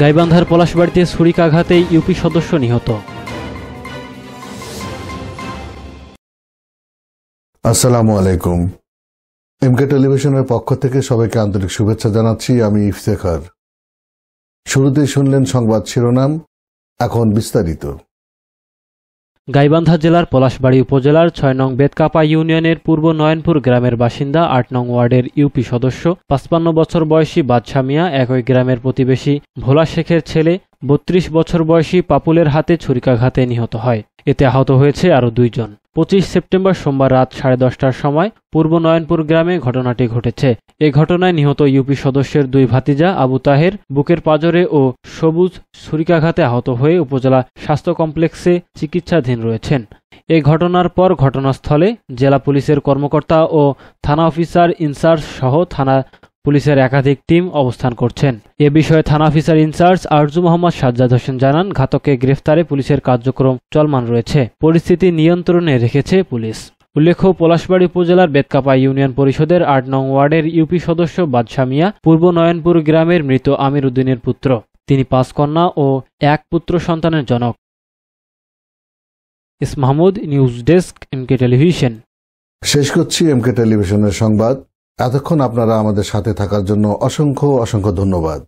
গাইবান্ধার পলাশবাড়িতে ছুরিকাঘাতে ইউপি সদস্য নিহত আসসালামু আলাইকুম এমকে টেলিভিশনের পক্ষ থেকে সবাইকে আন্তরিক শুভেচ্ছা জানাচ্ছি আমি ইফতেখার শুরুতেই শুনলেন সংবাদ শিরোনাম এখন বিস্তারিত গাইবান্ধা জেলার পলাশবাড়ী উপজেলার ছয় নং বেতকাপা ইউনিয়নের পূর্ব নয়নপুর গ্রামের বাসিন্দা আট নং ওয়ার্ডের ইউপি সদস্য পাঁচপান্ন বছর বয়সী বাদশা মিয়া একই গ্রামের প্রতিবেশী ভোলা শেখের ছেলে বত্রিশ বছর বয়সী পাপুলের হাতে ছুরিকাঘাতে নিহত হয় এতে আহত হয়েছে আরও দুইজন পঁচিশ সেপ্টেম্বর সোমবার রাত সাড়ে দশটার সময় পূর্ব নয়নপুর গ্রামে ঘটনাটি ঘটেছে এ ঘটনায় নিহত ইউপি সদস্যের দুই ভাতিজা আবু তাহের বুকের পাজরে ও সবুজ ছুরিকাঘাতে আহত হয়ে উপজেলা স্বাস্থ্য কমপ্লেক্সে চিকিৎসাধীন রয়েছেন এ ঘটনার পর ঘটনাস্থলে জেলা পুলিশের কর্মকর্তা ও থানা অফিসার ইনচার্জ সহ থানা পুলিশের একাধিক টিম অবস্থান করছেন এ বিষয়ে থানা অফিসার ইনচার্জ আরজু মোহাম্মদ সাজ্জাদ হোসেন জানান ঘাতককে গ্রেফতারে পুলিশের কার্যক্রম চলমান রয়েছে পরিস্থিতি নিয়ন্ত্রণে রেখেছে পুলিশ উল্লেখ্য পলাশবাড়ি উপজেলার বেতকাপা ইউনিয়ন পরিষদের আট নং ওয়ার্ডের ইউপি সদস্য বাদশা মিয়া পূর্ব নয়নপুর গ্রামের মৃত আমির উদ্দিনের পুত্র তিনি পাঁচ কন্যা ও এক পুত্র সন্তানের জনক ইস Mahmud news desk MK television শেষ করছি এমকে টেলিভিশনের সংবাদ এতক্ষণ আপনারা আমাদের সাথে থাকার জন্য অসংখ্য অসংখ্য ধন্যবাদ